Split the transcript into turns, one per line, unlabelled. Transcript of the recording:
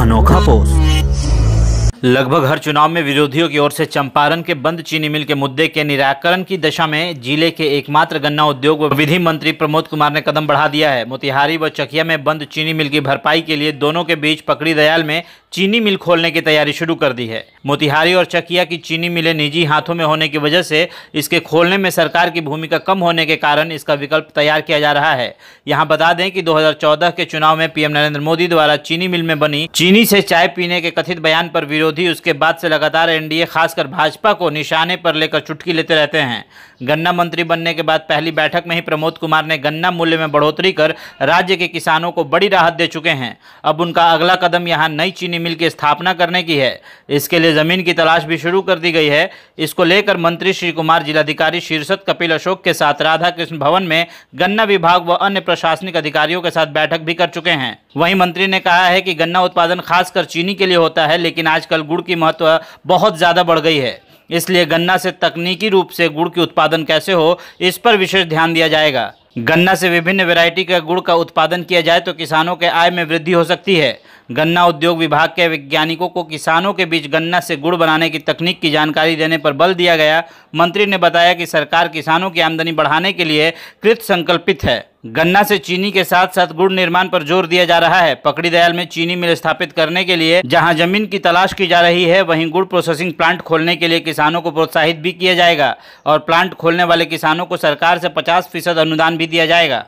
अनोखा पोस्ट लगभग हर चुनाव में विरोधियों की ओर से चंपारण के बंद चीनी मिल के मुद्दे के निराकरण की दशा में जिले के एकमात्र गन्ना उद्योग व विधि मंत्री प्रमोद कुमार ने कदम बढ़ा दिया है मोतिहारी व चकिया में बंद चीनी मिल की भरपाई के लिए दोनों के बीच पकड़ी दयाल में चीनी मिल खोलने की तैयारी शुरू कर दी है मोतिहारी और चकिया की चीनी मिलें निजी हाथों में होने की वजह से इसके खोलने में सरकार की भूमिका कम होने के कारण इसका विकल्प तैयार किया जा रहा है यहाँ बता दें कि 2014 के चुनाव में पीएम नरेंद्र मोदी द्वारा चीनी मिल में बनी चीनी से चाय पीने के कथित बयान पर विरोध विरोधी उसके बाद से लगातार एनडीए खासकर भाजपा को निशाने पर लेकर चुटकी लेते रहते हैं गन्ना मंत्री बनने के बाद पहली बैठक में ही प्रमोद कुमार ने गन्ना मूल्य में बढ़ोतरी कर राज्य के किसानों को बड़ी राहत दे चुके हैं अब उनका अगला कदम यहाँ नई चीनी मिल की स्थापना करने की है इसके लिए जमीन की तलाश भी शुरू कर दी गई है इसको लेकर मंत्री श्री कुमार जिलाधिकारी शीर्षत कपिल अशोक के साथ राधा कृष्ण भवन में गन्ना विभाग व अन्य प्रशासनिक अधिकारियों के साथ बैठक भी कर चुके हैं वहीं मंत्री ने कहा है कि गन्ना उत्पादन खासकर चीनी के लिए होता है लेकिन आजकल आजकल गुड़ की महत्व बहुत ज़्यादा बढ़ गई है इसलिए गन्ना से तकनीकी रूप से गुड़ की उत्पादन कैसे हो इस पर विशेष ध्यान दिया जाएगा गन्ना से विभिन्न वैरायटी का गुड़ का उत्पादन किया जाए तो किसानों के आय में वृद्धि हो सकती है गन्ना उद्योग विभाग के वैज्ञानिकों को किसानों के बीच गन्ना से गुड़ बनाने की तकनीक की जानकारी देने पर बल दिया गया मंत्री ने बताया कि सरकार किसानों की आमदनी बढ़ाने के लिए कृत संकल्पित है गन्ना से चीनी के साथ साथ गुड़ निर्माण पर जोर दिया जा रहा है पकड़ी दयाल में चीनी मिल स्थापित करने के लिए जहां जमीन की तलाश की जा रही है वहीं गुड़ प्रोसेसिंग प्लांट खोलने के लिए किसानों को प्रोत्साहित भी किया जाएगा और प्लांट खोलने वाले किसानों को सरकार से 50 फीसद अनुदान भी दिया जाएगा